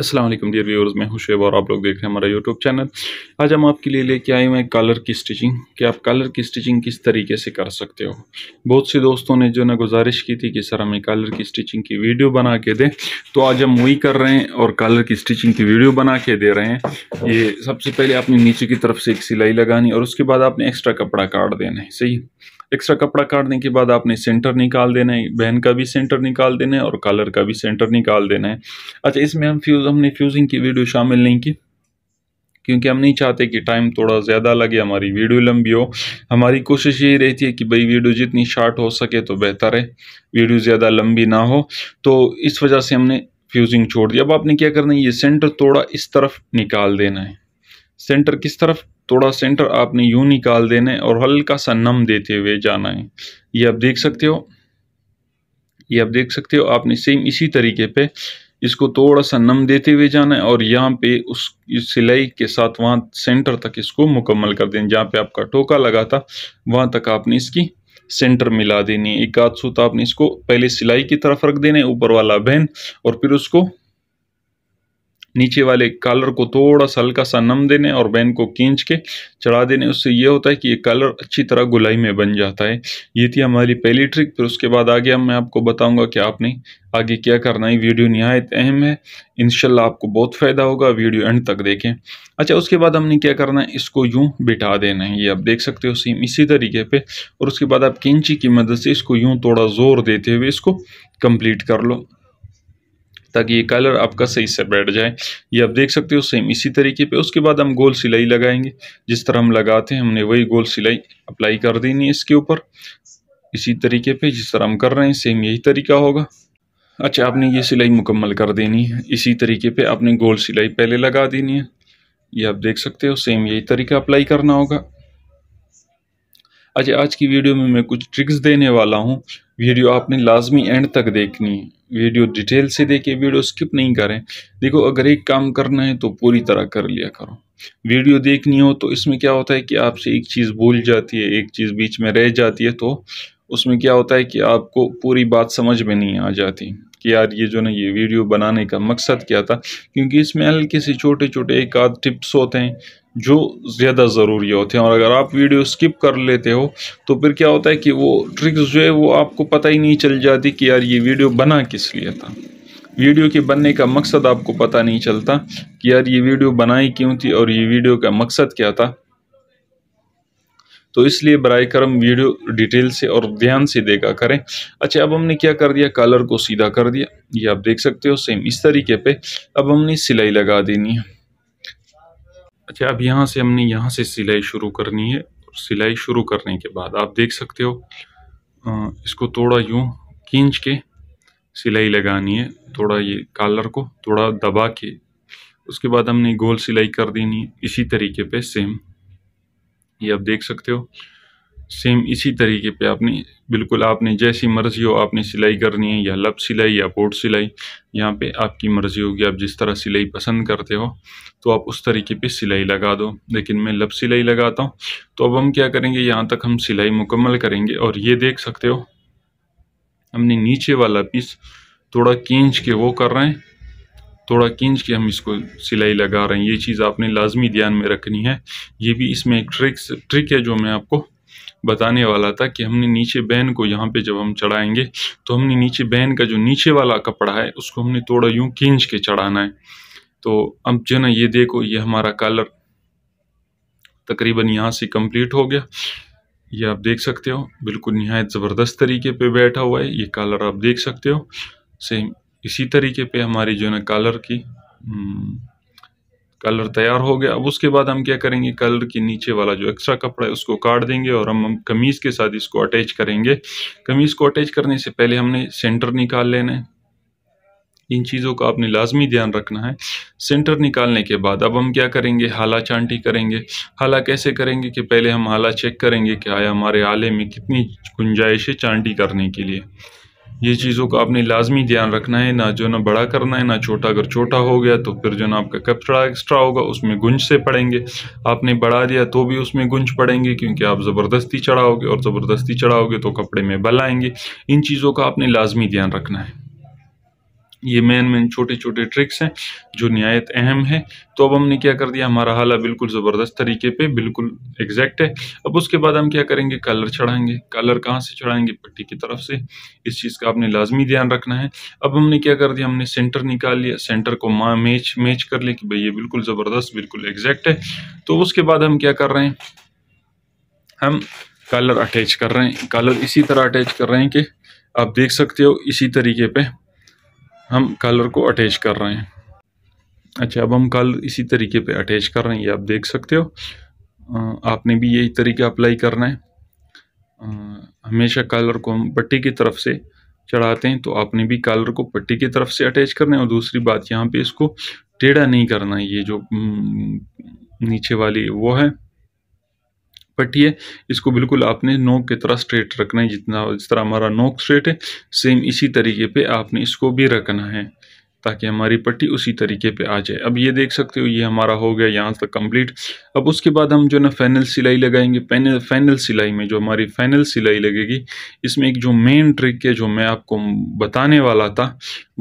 Aslam dear व्यवर्स मैं हुशेब और आप लोग देख रहे हैं हमारा यूट्यूब चैनल आज हम आपके लिए लेके आए हैं कलर की स्टिचिंग कि आप कलर की स्टिचिंग किस तरीके से कर सकते हो बहुत से दोस्तों ने जो ना गुजारिश की थी कि सर हमें कलर की स्टिचिंग की वीडियो बना के दें तो आज हम वही कर रहे हैं और कलर की स्टिचिंग की वीडियो बना के दे रहे हैं ये सबसे पहले आपने नीचे की तरफ से एक सिलाई लगानी और उसके बाद आपने एक्स्ट्रा कपड़ा काट देना है सही एक्स्ट्रा कपड़ा काटने के बाद आपने सेंटर निकाल देना है बहन का भी सेंटर निकाल देना है और कलर का भी सेंटर निकाल देना है अच्छा इसमें हम फ्यूज़ हमने फ्यूज़िंग की वीडियो शामिल नहीं की क्योंकि हम नहीं चाहते कि टाइम थोड़ा ज़्यादा लगे हमारी वीडियो लंबी हो हमारी कोशिश यही रहती है कि भाई वीडियो जितनी शार्ट हो सके तो बेहतर है वीडियो ज़्यादा लंबी ना हो तो इस वजह से हमने फ्यूजिंग छोड़ दिया अब आपने क्या करना है ये सेंटर थोड़ा इस तरफ निकाल देना है सेंटर किस तरफ थोड़ा सेंटर आपने यूँ निकाल देना है और हल्का सा नम देते हुए जाना है ये आप देख सकते हो ये आप देख सकते हो आपने सेम इसी तरीके पे इसको थोड़ा सा नम देते हुए जाना है और यहाँ पे उस सिलाई के साथ वहाँ सेंटर तक इसको मुकम्मल कर देना जहाँ पे आपका टोका लगा था वहाँ तक आपने इसकी सेंटर मिला देनी है एक आध सूत आपने इसको पहले सिलाई की तरफ रख देना है ऊपर वाला बहन और फिर उसको नीचे वाले कॉलर को थोड़ा सा हल्का सा नम देने और बैन को खींच के चढ़ा देने उससे ये होता है कि ये कलर अच्छी तरह गुलाई में बन जाता है ये थी हमारी पहली ट्रिक फिर उसके बाद आगे मैं आपको बताऊँगा कि आपने आगे क्या करना है वीडियो नहायत अहम है इनशाला आपको बहुत फ़ायदा होगा वीडियो एंड तक देखें अच्छा उसके बाद हमने क्या करना है इसको यूँ बिठा देना है ये आप देख सकते हो सेम इसी तरीके पे और उसके बाद आप कैंची की मदद से इसको यूँ थोड़ा ज़ोर देते हुए इसको कंप्लीट कर लो ताकि ये कलर आपका सही से बैठ जाए ये आप देख सकते हो सेम इसी तरीके पे उसके बाद हम गोल सिलाई लगाएंगे जिस तरह हम लगाते हैं हमने वही गोल सिलाई अप्लाई कर देनी है इसके ऊपर इसी तरीके पे जिस तरह हम कर रहे हैं सेम यही तरीका होगा अच्छा आपने ये सिलाई मुकम्मल कर देनी है इसी तरीके पर आपने गोल सिलाई पहले लगा देनी है ये आप देख सकते हो सेम यही तरीका अप्लाई करना होगा अच्छा आज की वीडियो में मैं कुछ ट्रिक्स देने वाला हूँ वीडियो आपने लाजमी एंड तक देखनी है वीडियो डिटेल से देखें वीडियो स्किप नहीं करें देखो अगर एक काम करना है तो पूरी तरह कर लिया करो वीडियो देखनी हो तो इसमें क्या होता है कि आपसे एक चीज़ भूल जाती है एक चीज़ बीच में रह जाती है तो उसमें क्या होता है कि आपको पूरी बात समझ में नहीं आ जाती कि यार ये जो ना ये वीडियो बनाने का मकसद क्या था क्योंकि इसमें हल्के से छोटे छोटे एक आध टिप्स होते हैं जो ज़्यादा ज़रूरी होते हैं और अगर आप वीडियो स्किप कर लेते हो तो फिर क्या होता है कि वो ट्रिक्स जो है वो आपको पता ही नहीं चल जाती कि यार ये वीडियो बना किस लिए था वीडियो के बनने का मकसद आपको पता नहीं चलता कि यार ये वीडियो बनाई क्यों थी और ये वीडियो का मकसद क्या था तो इसलिए बर करम वीडियो डिटेल से और ध्यान से देखा करें अच्छा अब हमने क्या कर दिया कलर को सीधा कर दिया ये आप देख सकते हो सेम इस तरीके पे अब हमने सिलाई लगा देनी है अच्छा अब यहाँ से हमने यहाँ से सिलाई शुरू करनी है सिलाई शुरू करने के बाद आप देख सकते हो इसको थोड़ा यूँ खींच के सिलाई लगानी है थोड़ा ये कालर को थोड़ा दबा के उसके बाद हमने गोल सिलाई कर देनी है इसी तरीके पे सेम ये आप देख सकते हो सेम इसी तरीके पे आपने बिल्कुल आपने जैसी मर्ज़ी हो आपने सिलाई करनी है या लप सिलाई या पोट सिलाई यहाँ पे आपकी मर्ज़ी होगी आप जिस तरह सिलाई पसंद करते हो तो आप उस तरीके पे सिलाई लगा दो लेकिन मैं लब सिलाई लगाता हूँ तो अब हम क्या करेंगे यहाँ तक हम सिलाई मुकम्मल करेंगे और ये देख सकते हो हमने नीचे वाला पीस थोड़ा कींच के वो कर रहे हैं थोड़ा कींच के हम इसको सिलाई लगा रहे हैं ये चीज़ आपने लाजमी ध्यान में रखनी है ये भी इसमें एक ट्रिक्स ट्रिक है जो मैं आपको बताने वाला था कि हमने नीचे बैन को यहाँ पे जब हम चढ़ाएंगे तो हमने नीचे बैन का जो नीचे वाला कपड़ा है उसको हमने थोड़ा यूँ खींच के चढ़ाना है तो अब जो ना ये देखो ये हमारा कलर तकरीबन यहाँ से कंप्लीट हो गया ये आप देख सकते हो बिल्कुल नहायत ज़बरदस्त तरीके पे बैठा हुआ है ये कॉलर आप देख सकते हो सेम इसी तरीके पे हमारी जो है ना कॉलर की हम्म, कलर तैयार हो गया अब उसके बाद हम क्या करेंगे कलर के नीचे वाला जो एक्स्ट्रा कपड़ा है उसको काट देंगे और हम कमीज़ के साथ इसको अटैच करेंगे कमीज़ को अटैच करने से पहले हमने सेंटर निकाल लेना है इन चीज़ों का आपने लाजमी ध्यान रखना है सेंटर निकालने के बाद अब हम क्या करेंगे हाला चांटी करेंगे हाला कैसे करेंगे कि पहले हम हाला चेक करेंगे कि आया हमारे आले में कितनी गुंजाइश है चांटी करने के लिए ये चीज़ों का आपने लाजमी ध्यान रखना है ना जो ना बड़ा करना है ना छोटा अगर छोटा हो गया तो फिर जो ना आपका कपड़ा एक्स्ट्रा होगा उसमें गुंज से पड़ेंगे आपने बढ़ा दिया तो भी उसमें गुंज पड़ेंगे क्योंकि आप ज़बरदस्ती चढ़ाओगे और ज़बरदस्ती चढ़ाओगे तो कपड़े में बल आएंगे इन चीज़ों का आपने लाजमी ध्यान रखना है ये मेन मेन छोटे छोटे ट्रिक्स हैं जो नहायत अहम है तो अब हमने क्या कर दिया हमारा हाला बिल्कुल ज़बरदस्त तरीके पे बिल्कुल एग्जैक्ट है अब उसके बाद हम क्या करेंगे कलर चढ़ाएंगे कलर कहाँ से चढ़ाएंगे पट्टी की तरफ से इस चीज़ का आपने लाजमी ध्यान रखना है अब हमने क्या कर दिया हमने सेंटर निकाल लिया सेंटर को माँ मैच मैच कर लिया कि भाई ये बिल्कुल ज़बरदस्त बिल्कुल एग्जैक्ट है तो उसके बाद हम क्या कर रहे हैं हम कलर अटैच कर रहे हैं कलर इसी तरह अटैच कर रहे हैं कि आप देख सकते हो इसी तरीके पर हम कॉलर को अटैच कर रहे हैं अच्छा अब हम कॉलर इसी तरीके पे अटैच कर रहे हैं ये आप देख सकते हो आपने भी यही तरीका अप्लाई करना है हमेशा कॉलर को हम पट्टी की तरफ से चढ़ाते हैं तो आपने भी कॉलर को पट्टी की तरफ से अटैच करना है और दूसरी बात यहाँ पे इसको टेढ़ा नहीं करना है ये जो नीचे वाली वो है पट्टी है इसको बिल्कुल आपने नोक की तरह स्ट्रेट रखना है जितना जिस तरह हमारा नोक स्ट्रेट है सेम इसी तरीके पे आपने इसको भी रखना है ताकि हमारी पट्टी उसी तरीके पे आ जाए अब ये देख सकते हो ये हमारा हो गया यहाँ तक कंप्लीट अब उसके बाद हम जो ना फाइनल सिलाई लगाएंगे पैनल फाइनल सिलाई में जो हमारी फाइनल सिलाई लगेगी इसमें एक जो मेन ट्रिक है जो मैं आपको बताने वाला था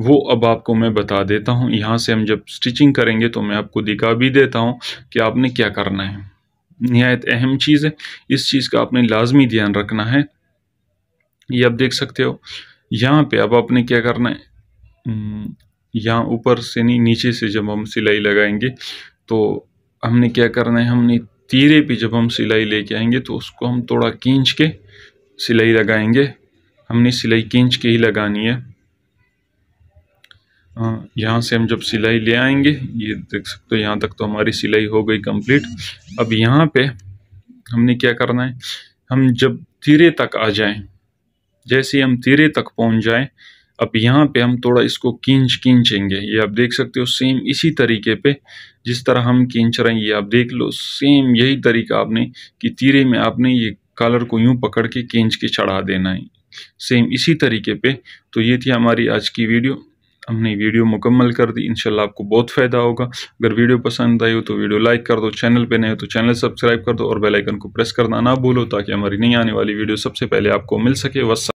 वो अब आपको मैं बता देता हूँ यहाँ से हम जब स्टिचिंग करेंगे तो मैं आपको दिखा भी देता हूँ कि आपने क्या करना है नहायत अहम चीज़ है इस चीज़ का आपने लाजमी ध्यान रखना है ये आप देख सकते हो यहाँ पे अब आपने क्या करना है यहाँ ऊपर से नहीं नीचे से जब हम सिलाई लगाएंगे तो हमने क्या करना है हमने तीरे पे जब हम सिलाई लेके आएंगे तो उसको हम थोड़ा खींच के सिलाई लगाएंगे हमने सिलाई खींच के ही लगानी है हाँ, यहाँ से हम जब सिलाई ले आएंगे ये देख सकते हो यहाँ तक तो हमारी सिलाई हो गई कंप्लीट अब यहाँ पे हमने क्या करना है हम जब तीरे तक आ जाएं जैसे हम तीरे तक पहुँच जाएं अब यहाँ पे हम थोड़ा इसको कींच कींचेंगे ये आप देख सकते हो सेम इसी तरीके पे जिस तरह हम कींच रहे हैं ये आप देख लो सेम यही तरीका आपने कि तीरे में आपने ये कलर को यूँ पकड़ के कींच के चढ़ा देना है सेम इसी तरीके पे तो ये थी हमारी आज की वीडियो हमने वीडियो मुकम्मल कर दी इनशाला आपको बहुत फ़ायदा होगा अगर वीडियो पसंद आई हो तो वीडियो लाइक कर दो चैनल पे नहीं हो तो चैनल सब्सक्राइब कर दो और बेलाइकन को प्रेस करना ना भूलो ताकि हमारी नई आने वाली वीडियो सबसे पहले आपको मिल सके वस